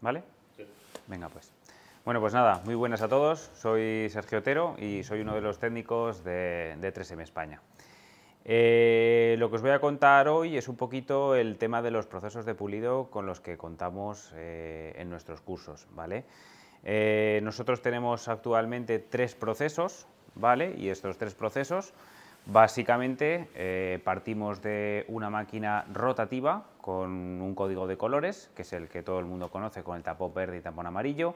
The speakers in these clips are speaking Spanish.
¿Vale? Venga, pues. Bueno, pues nada, muy buenas a todos. Soy Sergio Otero y soy uno de los técnicos de, 3M España. Eh, lo que os voy a contar hoy es un poquito el tema de los procesos de pulido con los que contamos eh, en nuestros cursos, ¿vale? Eh, nosotros tenemos actualmente tres procesos, ¿vale? Y estos tres procesos Básicamente eh, partimos de una máquina rotativa con un código de colores, que es el que todo el mundo conoce con el tapón verde y tapón amarillo.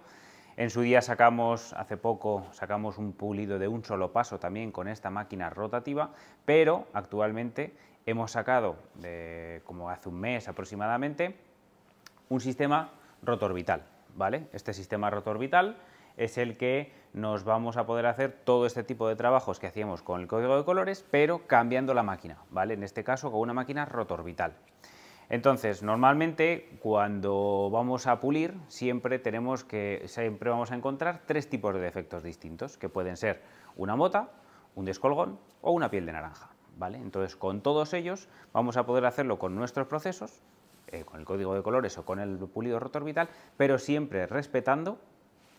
En su día sacamos, hace poco, sacamos un pulido de un solo paso también con esta máquina rotativa, pero actualmente hemos sacado, de, como hace un mes aproximadamente, un sistema rotorbital. ¿vale? Este sistema rotorbital es el que nos vamos a poder hacer todo este tipo de trabajos que hacíamos con el código de colores, pero cambiando la máquina, ¿vale? En este caso con una máquina rotorbital. Entonces, normalmente cuando vamos a pulir, siempre tenemos que siempre vamos a encontrar tres tipos de defectos distintos, que pueden ser una mota, un descolgón o una piel de naranja, ¿vale? Entonces, con todos ellos vamos a poder hacerlo con nuestros procesos, eh, con el código de colores o con el pulido rotorbital, pero siempre respetando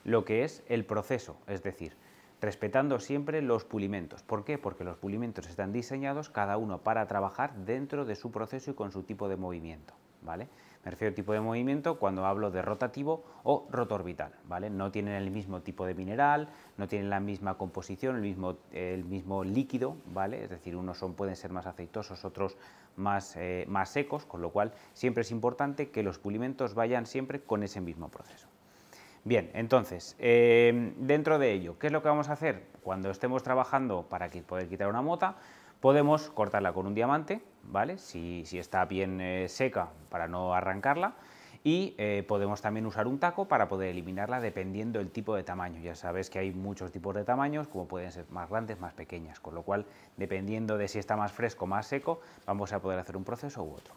lo que es el proceso, es decir, respetando siempre los pulimentos. ¿Por qué? Porque los pulimentos están diseñados cada uno para trabajar dentro de su proceso y con su tipo de movimiento. ¿vale? Me refiero al tipo de movimiento cuando hablo de rotativo o rotorbital. ¿vale? No tienen el mismo tipo de mineral, no tienen la misma composición, el mismo, el mismo líquido, ¿vale? es decir, unos son, pueden ser más aceitosos, otros más, eh, más secos, con lo cual siempre es importante que los pulimentos vayan siempre con ese mismo proceso. Bien, entonces, em, dentro de ello, ¿qué es lo que vamos a hacer? Cuando estemos trabajando para poder quitar una mota, podemos cortarla con un diamante, ¿vale? Si, está bien eh, seca, para no arrancarla. Y eh, podemos también usar un taco para poder eliminarla dependiendo del tipo de tamaño. Ya sabes que hay muchos tipos de tamaños, como pueden ser más grandes, más pequeñas, con lo cual, dependiendo de si está más fresco o más seco, vamos a poder hacer un proceso u otro.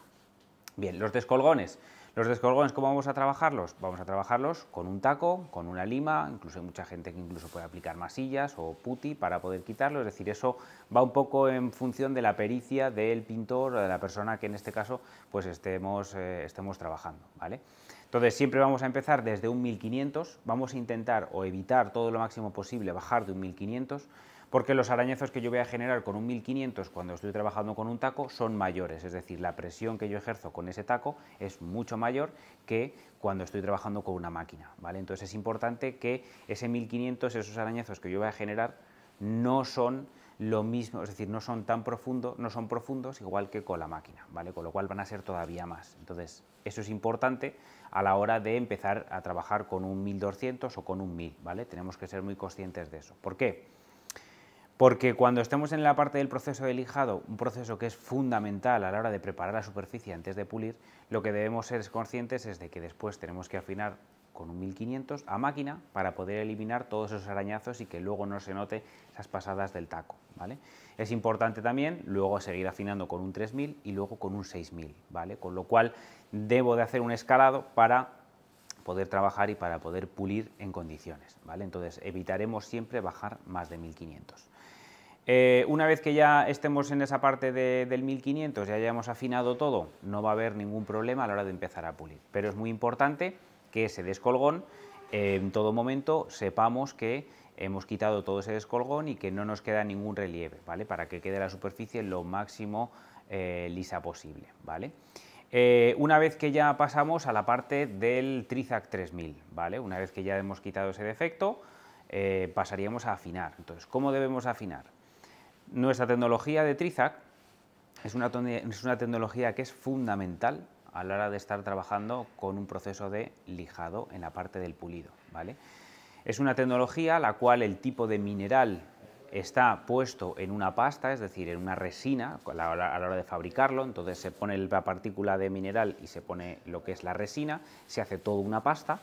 Bien, los descolgones. Los descolgones, ¿cómo vamos a trabajarlos? Vamos a trabajarlos con un taco, con una lima, incluso hay mucha gente que incluso puede aplicar masillas o puti para poder quitarlo, es decir, eso va un poco en función de la pericia del pintor o de la persona que en este caso pues estemos, eh, estemos trabajando, ¿vale? Entonces siempre vamos a empezar desde un 1500, vamos a intentar o evitar todo lo máximo posible bajar de un 1500, porque los arañazos que yo voy a generar con un 1500 cuando estoy trabajando con un taco son mayores, es decir, la presión que yo ejerzo con ese taco es mucho mayor que cuando estoy trabajando con una máquina, ¿vale? Entonces es importante que ese 1500, esos arañazos que yo voy a generar, no son lo mismo, es decir, no son tan profundos, no son profundos igual que con la máquina, ¿vale? Con lo cual van a ser todavía más. Entonces, eso es importante a la hora de empezar a trabajar con un 1200 o con un 1000, ¿vale? Tenemos que ser muy conscientes de eso. ¿Por qué? Porque cuando estemos en la parte del proceso de lijado, un proceso que es fundamental a la hora de preparar la superficie antes de pulir, lo que debemos ser conscientes es de que después tenemos que afinar con un 1500 a máquina para poder eliminar todos esos arañazos y que luego no se note esas pasadas del taco. ¿vale? Es importante también luego seguir afinando con un 3000 y luego con un 6000, ¿vale? con lo cual debo de hacer un escalado para poder trabajar y para poder pulir en condiciones. ¿vale? Entonces evitaremos siempre bajar más de 1500. Eh, una vez que ya estemos en esa parte del 1500, ya hayamos afinado todo, no va a haber ningún problema a la hora de empezar a pulir. Pero es muy importante que ese descolgón, eh, en todo momento, sepamos que hemos quitado todo ese descolgón y que no nos queda ningún relieve, ¿vale? Para que quede la superficie lo máximo eh, lisa posible, ¿vale? una vez que ya pasamos a la parte del Trizac 3000, ¿vale? Una vez que ya hemos quitado ese defecto, pasaríamos a afinar. Entonces, ¿cómo debemos afinar? Nuestra tecnología de Trizac es una, tecnología que es fundamental a la hora de estar trabajando con un proceso de lijado en la parte del pulido. ¿vale? Es una tecnología la cual el tipo de mineral está puesto en una pasta, es decir, en una resina a la, hora, de fabricarlo, entonces se pone la partícula de mineral y se pone lo que es la resina, se hace toda una pasta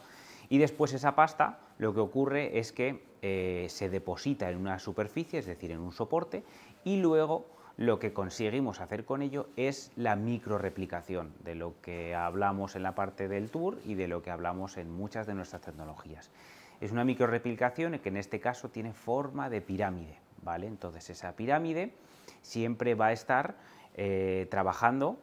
y después esa pasta lo que ocurre es que eh, se deposita en una superficie, es decir, en un soporte, y luego lo que conseguimos hacer con ello es la microreplicación de lo que hablamos en la parte del tour y de lo que hablamos en muchas de nuestras tecnologías. Es una microreplicación que en este caso tiene forma de pirámide, ¿vale? Entonces esa pirámide siempre va a estar eh, trabajando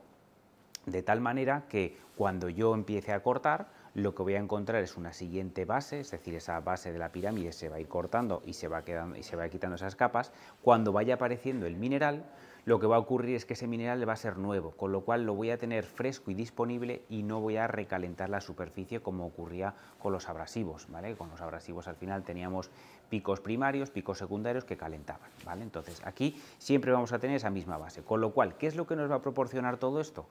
de tal manera que cuando yo empiece a cortar, lo que voy a encontrar es una siguiente base, es decir, esa base de la pirámide se va a ir cortando y se va, quedando, y se va quitando esas capas. Cuando vaya apareciendo el mineral, lo que va a ocurrir es que ese mineral va a ser nuevo, con lo cual lo voy a tener fresco y disponible y no voy a recalentar la superficie como ocurría con los abrasivos, Con los abrasivos al final teníamos picos primarios, picos secundarios que calentaban, ¿vale? Entonces aquí siempre vamos a tener esa misma base, con lo cual, ¿qué es lo que nos va a proporcionar todo esto?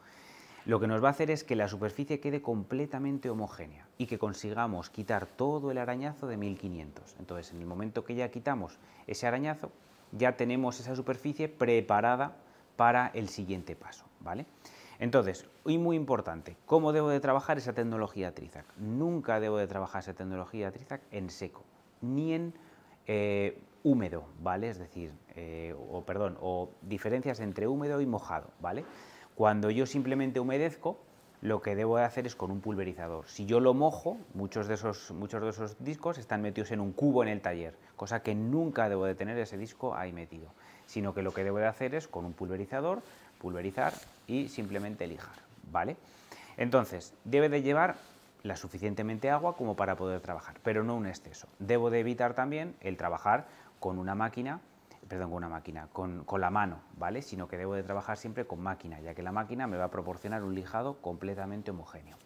lo que nos va a hacer es que la superficie quede completamente homogénea y que consigamos quitar todo el arañazo de 1500. Entonces, en el momento que ya quitamos ese arañazo, ya tenemos esa superficie preparada para el siguiente paso, ¿vale? Entonces, y muy importante, ¿cómo debo de trabajar esa tecnología Trizac? Nunca debo de trabajar esa tecnología Trizac en seco, ni en eh, húmedo, ¿vale? Es decir, eh, o perdón, o diferencias entre húmedo y mojado, ¿vale? Cuando yo simplemente humedezco, lo que debo de hacer es con un pulverizador. Si yo lo mojo, muchos de, esos, muchos de esos discos están metidos en un cubo en el taller, cosa que nunca debo de tener ese disco ahí metido, sino que lo que debo de hacer es con un pulverizador, pulverizar y simplemente lijar, ¿vale? Entonces, debe de llevar la suficientemente agua como para poder trabajar, pero no un exceso. Debo de evitar también el trabajar con una máquina perdón, con una máquina, con, la mano, ¿vale? Sino que debo de trabajar siempre con máquina, ya que la máquina me va a proporcionar un lijado completamente homogéneo.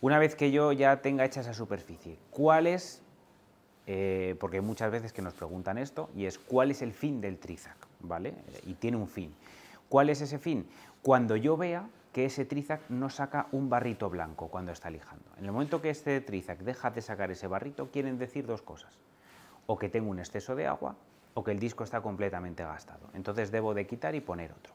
Una vez que yo ya tenga hecha esa superficie, ¿cuál es, eh, porque muchas veces que nos preguntan esto, y es cuál es el fin del trizac, ¿vale? Y tiene un fin. ¿Cuál es ese fin? Cuando yo vea que ese trizac no saca un barrito blanco cuando está lijando. En el momento que este trizac deja de sacar ese barrito, quieren decir dos cosas. O que tengo un exceso de agua, o que el disco está completamente gastado. Entonces debo de quitar y poner otro.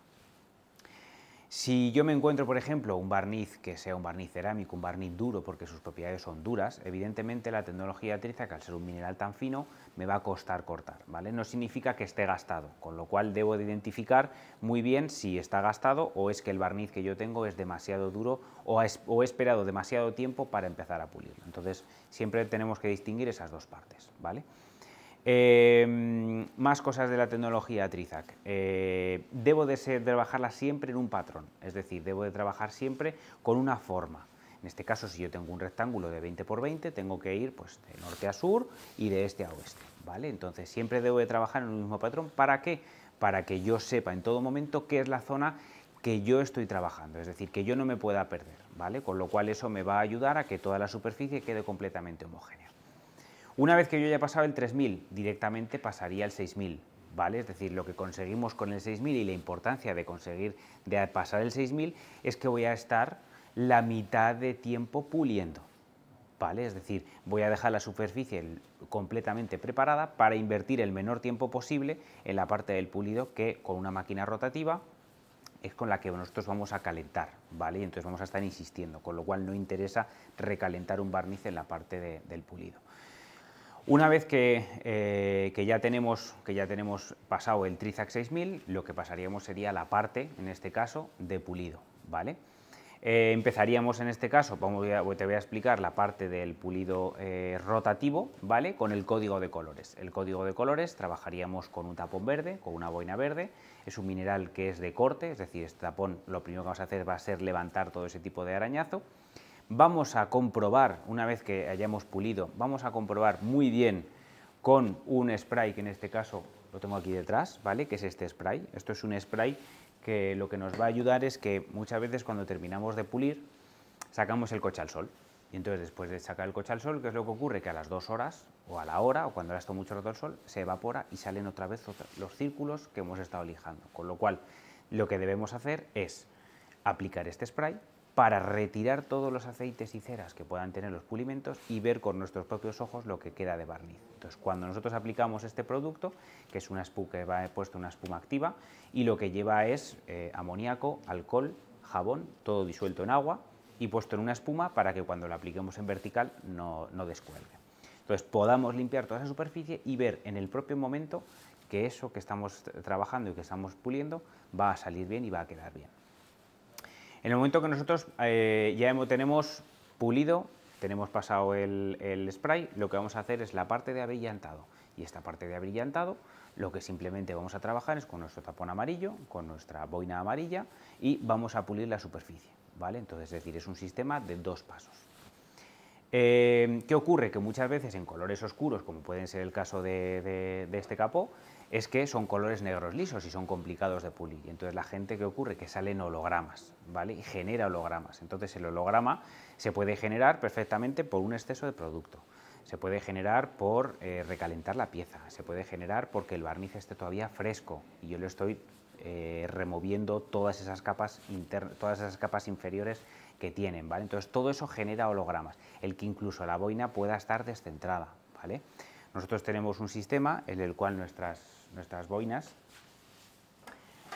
Si yo me encuentro, por ejemplo, un barniz que sea un barniz cerámico, un barniz duro porque sus propiedades son duras, evidentemente la tecnología triza, que al ser un mineral tan fino, me va a costar cortar, ¿vale? No significa que esté gastado, con lo cual debo de identificar muy bien si está gastado o es que el barniz que yo tengo es demasiado duro o, o he esperado demasiado tiempo para empezar a pulirlo. Entonces, siempre tenemos que distinguir esas dos partes, ¿vale? Em, más cosas de la tecnología Trizac. Eh, debo ser, de trabajarla siempre en un patrón, es decir, debo de trabajar siempre con una forma. En este caso, si yo tengo un rectángulo de 20 por 20, tengo que ir pues, de norte a sur y de este a oeste. ¿vale? Entonces, siempre debo de trabajar en un mismo patrón. ¿Para qué? Para que yo sepa en todo momento qué es la zona que yo estoy trabajando, es decir, que yo no me pueda perder, ¿vale? Con lo cual eso me va a ayudar a que toda la superficie quede completamente homogénea. Una vez que yo haya pasado el 3000, directamente pasaría al 6000. ¿Vale? Es decir, lo que conseguimos con el 6000 y la importancia de conseguir de pasar el 6000 es que voy a estar la mitad de tiempo puliendo. ¿Vale? Es decir, voy a dejar la superficie completamente preparada para invertir el menor tiempo posible en la parte del pulido que con una máquina rotativa es con la que nosotros vamos a calentar, ¿vale? entonces vamos a estar insistiendo, con lo cual no interesa recalentar un barniz en la parte del pulido. Una vez eh, que, ya tenemos, que ya tenemos pasado el Trizac 6000, lo que pasaríamos sería la parte, en este caso, de pulido. ¿vale? Eh, empezaríamos en este caso, te voy a explicar la parte del pulido eh, rotativo, ¿vale? Con el código de colores. El código de colores trabajaríamos con un tapón verde, con una boina verde. Es un mineral que es de corte, es decir, este tapón lo primero que vamos a hacer va a ser levantar todo ese tipo de arañazo vamos a comprobar, una vez que hayamos pulido, vamos a comprobar muy bien con un spray, que en este caso lo tengo aquí detrás, ¿vale? Que es este spray. Esto es un spray que lo que nos va a ayudar es que muchas veces cuando terminamos de pulir, sacamos el coche al sol. Y entonces después de sacar el coche al sol, ¿qué es lo que ocurre? Que a las dos horas, o a la hora, o cuando ha estado mucho rato el sol, se evapora y salen otra vez los círculos que hemos estado lijando. Con lo cual, lo que debemos hacer es aplicar este spray, para retirar todos los aceites y ceras que puedan tener los pulimentos y ver con nuestros propios ojos lo que queda de barniz. Entonces, cuando nosotros aplicamos este producto, que es una espuma que va una espuma activa, y lo que lleva es eh, amoníaco, alcohol, jabón, todo disuelto en agua y puesto en una espuma para que cuando lo apliquemos en vertical no, no descuelgue. Entonces, podamos limpiar toda esa superficie y ver en el propio momento que eso que estamos trabajando y que estamos puliendo va a salir bien y va a quedar bien. En el momento que nosotros eh, ya hemos, tenemos pulido, tenemos pasado el, spray, lo que vamos a hacer es la parte de abrillantado. Y esta parte de abrillantado lo que simplemente vamos a trabajar es con nuestro tapón amarillo, con nuestra boina amarilla y vamos a pulir la superficie. ¿vale? Entonces, es decir, es un sistema de dos pasos. Eh, ¿Qué ocurre? Que muchas veces en colores oscuros, como puede ser el caso de, de este capó, es que son colores negros lisos y son complicados de pulir. Y entonces la gente, que ocurre? Que salen hologramas, ¿vale? Y genera hologramas. Entonces el holograma se puede generar perfectamente por un exceso de producto. Se puede generar por eh, recalentar la pieza, se puede generar porque el barniz esté todavía fresco y yo lo estoy eh, removiendo todas esas capas todas esas capas inferiores que tienen, ¿vale? Entonces todo eso genera hologramas, el que incluso la boina pueda estar descentrada, ¿vale? Nosotros tenemos un sistema en el cual nuestras nuestras boinas,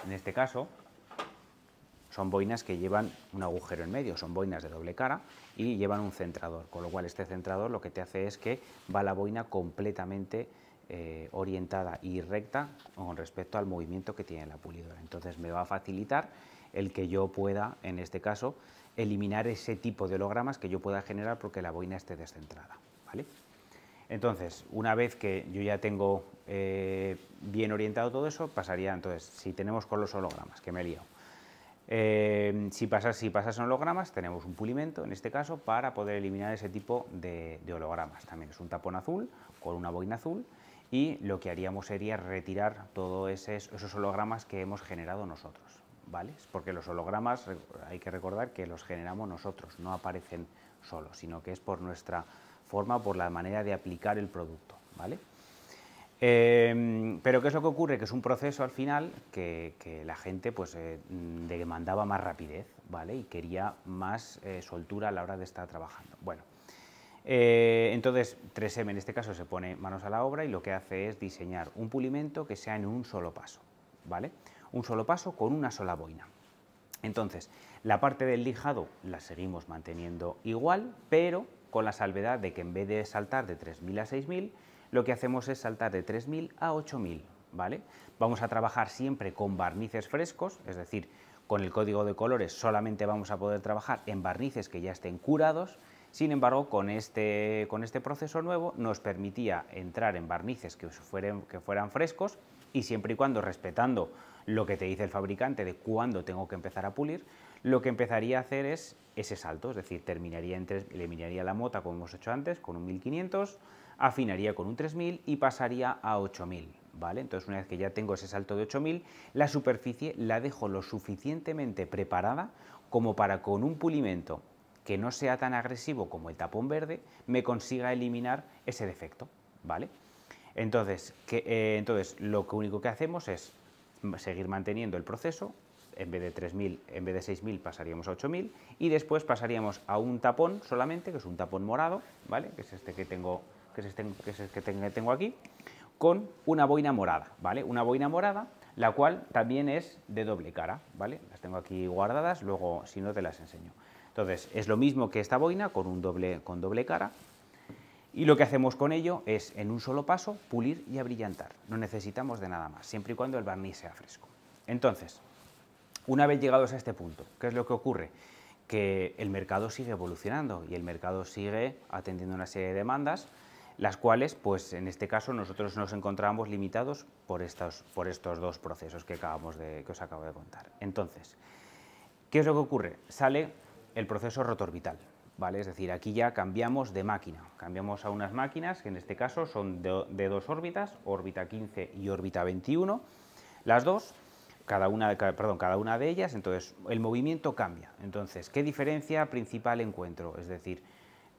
en este caso, son boinas que llevan un agujero en medio, son boinas de doble cara y llevan un centrador, con lo cual este centrador lo que te hace es que va la boina completamente eh, orientada y recta con respecto al movimiento que tiene la pulidora. Entonces me va a facilitar el que yo pueda, en este caso, eliminar ese tipo de hologramas que yo pueda generar porque la boina esté descentrada. ¿vale? Entonces, una vez que yo ya tengo eh, bien orientado todo eso, pasaría entonces, si tenemos con los hologramas, que me lío. Eh, si, pasas, si hologramas, tenemos un pulimento, en este caso, para poder eliminar ese tipo de, hologramas. También es un tapón azul con una boina azul y lo que haríamos sería retirar todos esos hologramas que hemos generado nosotros. ¿vale? Porque los hologramas hay que recordar que los generamos nosotros, no aparecen solos, sino que es por nuestra forma por la manera de aplicar el producto. ¿vale? Em, pero ¿qué es lo que ocurre? Que es un proceso al final que, la gente pues, eh, demandaba más rapidez ¿vale? y quería más eh, soltura a la hora de estar trabajando. Bueno, eh, entonces 3M en este caso se pone manos a la obra y lo que hace es diseñar un pulimento que sea en un solo paso, ¿vale? Un solo paso con una sola boina. Entonces, la parte del lijado la seguimos manteniendo igual, pero con la salvedad de que en vez de saltar de 3.000 a 6.000, lo que hacemos es saltar de 3.000 a 8.000, ¿vale? Vamos a trabajar siempre con barnices frescos, es decir, con el código de colores solamente vamos a poder trabajar en barnices que ya estén curados, sin embargo, con este, este proceso nuevo nos permitía entrar en barnices que que fueran frescos y siempre y cuando respetando lo que te dice el fabricante de cuándo tengo que empezar a pulir, lo que empezaría a hacer es ese salto, es decir, terminaría en 3, eliminaría la mota como hemos hecho antes con un 1500, afinaría con un 3000 y pasaría a 8000, ¿vale? Entonces una vez que ya tengo ese salto de 8000, la superficie la dejo lo suficientemente preparada como para con un pulimento que no sea tan agresivo como el tapón verde, me consiga eliminar ese defecto, ¿vale? Entonces, eh, entonces lo único que hacemos es seguir manteniendo el proceso, en vez de 3.000, en vez de 6.000 pasaríamos a 8.000 y después pasaríamos a un tapón solamente, que es un tapón morado, ¿vale? Que es este que tengo, que este, tengo aquí, con una boina morada, ¿vale? Una boina morada, la cual también es de doble cara, ¿vale? Las tengo aquí guardadas, luego si no te las enseño. Entonces, es lo mismo que esta boina con un doble con doble cara. Y lo que hacemos con ello es, en un solo paso, pulir y abrillantar. No necesitamos de nada más, siempre y cuando el barniz sea fresco. Entonces, una vez llegados a este punto, ¿qué es lo que ocurre? Que el mercado sigue evolucionando y el mercado sigue atendiendo una serie de demandas, las cuales, pues en este caso, nosotros nos encontramos limitados por estos, dos procesos que, acabamos de, que os acabo de contar. Entonces, ¿qué es lo que ocurre? Sale el proceso rotorbital. ¿Vale? Es decir, aquí ya cambiamos de máquina, cambiamos a unas máquinas que en este caso son de, de, dos órbitas, órbita 15 y órbita 21, las dos cada una, de, perdón, cada una de ellas, entonces el movimiento cambia. Entonces, ¿qué diferencia principal encuentro? Es decir,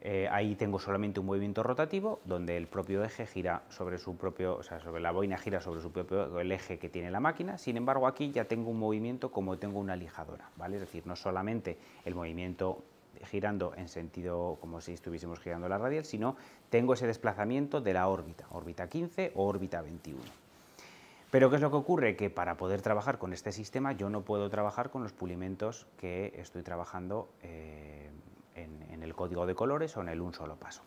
eh, ahí tengo solamente un movimiento rotativo donde el propio eje gira sobre su propio, o sea, sobre la boina gira sobre su propio el eje que tiene la máquina. Sin embargo, aquí ya tengo un movimiento como tengo una lijadora, ¿vale? Es decir, no solamente el movimiento girando en sentido como si estuviésemos girando la radial, sino tengo ese desplazamiento de la órbita, órbita 15 o órbita 21. Pero ¿qué es lo que ocurre? Que para poder trabajar con este sistema yo no puedo trabajar con los pulimentos que estoy trabajando eh, en, en, el código de colores o en el un solo paso,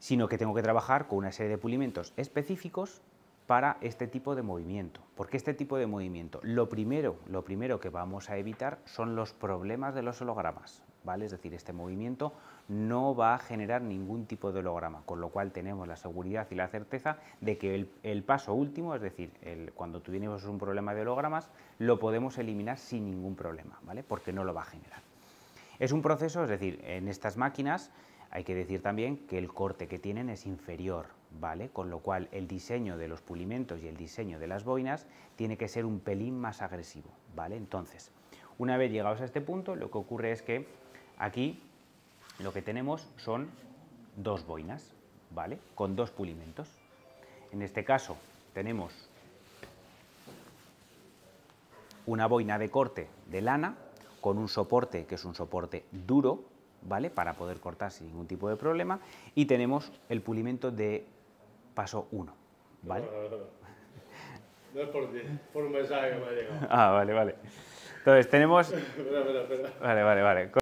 sino que tengo que trabajar con una serie de pulimentos específicos para este tipo de movimiento. Porque este tipo de movimiento, lo primero, lo primero que vamos a evitar son los problemas de los hologramas. ¿vale? Es decir, este movimiento no va a generar ningún tipo de holograma, con lo cual tenemos la seguridad y la certeza de que el, paso último, es decir, cuando tuvimos un problema de hologramas, lo podemos eliminar sin ningún problema, ¿vale? Porque no lo va a generar. Es un proceso, es decir, en estas máquinas hay que decir también que el corte que tienen es inferior, ¿vale? Con lo cual el diseño de los pulimentos y el diseño de las boinas tiene que ser un pelín más agresivo, ¿vale? Entonces, una vez llegados a este punto, lo que ocurre es que Aquí lo que tenemos son dos boinas, ¿vale? Con dos pulimentos. En este caso tenemos una boina de corte de lana con un soporte que es un soporte duro, ¿vale? Para poder cortar sin ningún tipo de problema. Y tenemos el pulimento de paso 1, ¿vale? No es por ti, por un mensaje que me ha llegado. Ah, vale, vale. Entonces tenemos... Espera, espera, espera. Vale, vale, vale.